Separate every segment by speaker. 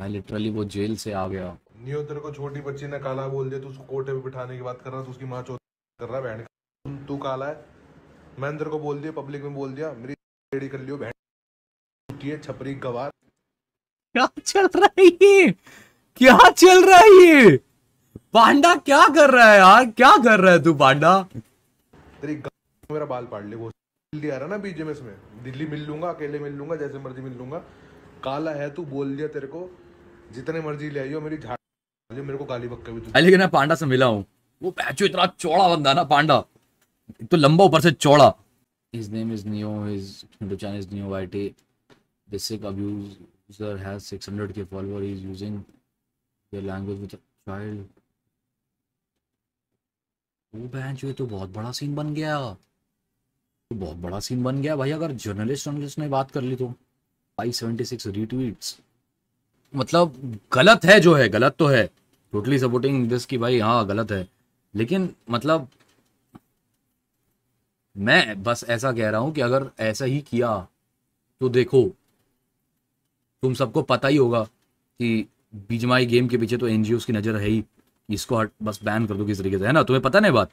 Speaker 1: मैं लिटरली वो जेल से आ गया
Speaker 2: नियो तेरे को छोटी बच्ची ने काला बोल दिया तू उसको कोर्ट में बिठाने की बात कर रहा तो उसकी माँ चोरी कर रहा बहन तू काला है मैंने तेरे को बोल दिया पब्लिक में बोल दिया मेरी रेडी कर लियो बहन छपरी गवार क्या चल रहा है ये क्या चल रहा है ये पांडा क्या कर रहा है
Speaker 1: यार क्या कर रहा है तू पांडा
Speaker 2: तेरी मेरा बाल पाड़ ले वो दिल्ली आ रहा ना बीजेपी में दिल्ली मिल लूंगा अकेले मिल लूंगा जैसे मर्जी मिल लूंगा काला है तू बोल दिया तेरे को जितने मर्जी ले आइयो मेरी झाड़ मेरे को गाली बक्का भी
Speaker 1: लेकिन मैं पांडा से मिला हूँ वो पैचो इतना चौड़ा बंदा ना पांडा तो लंबा ऊपर से चौड़ा his name is neo his youtube channel is neo yt basic abuse user has 600k followers. he is using the language with a child वो बहन जो तो बहुत बड़ा सीन बन गया तो बहुत बड़ा सीन बन गया भाई अगर जर्नलिस्ट जर्नलिस्ट ने बात कर ली तो 576 रीट्वीट्स मतलब गलत है जो है गलत तो है टोटली सपोर्टिंग दिस की भाई हाँ गलत है लेकिन मतलब मैं बस ऐसा कह रहा हूं कि अगर ऐसा ही किया तो देखो तुम सबको पता ही होगा कि बीजमाई गेम के पीछे तो एनजीओ की नजर है ही इसको हट बस बैन कर दो किस तरीके से है ना तुम्हें पता नहीं बात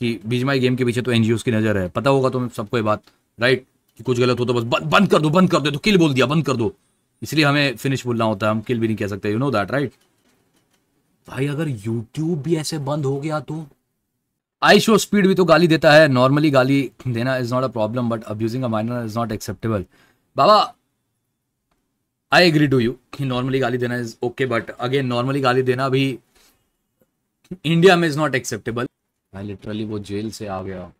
Speaker 1: कि बीजमाई गेम के पीछे तो एनजीओ की नजर है पता होगा तुम्हें सबको ये बात राइट कि कुछ गलत हो तो बस बंद कर दो बंद कर दो तो किल बोल दिया बंद कर दो इसलिए हमें फिनिश बोलना होता है हम किल भी नहीं कह सकते यू नो दैट राइट भाई अगर यूट्यूब भी ऐसे बंद हो गया तो आई शो स्पीड भी तो गाली देता है नॉर्मली गाली देना is not a problem but abusing a minor is not acceptable बाबा I agree to you normally गाली देना is okay but again normally गाली देना भी इंडिया में इज नॉट एक्सेप्टेबल मैं लिटरली वो जेल से आ गया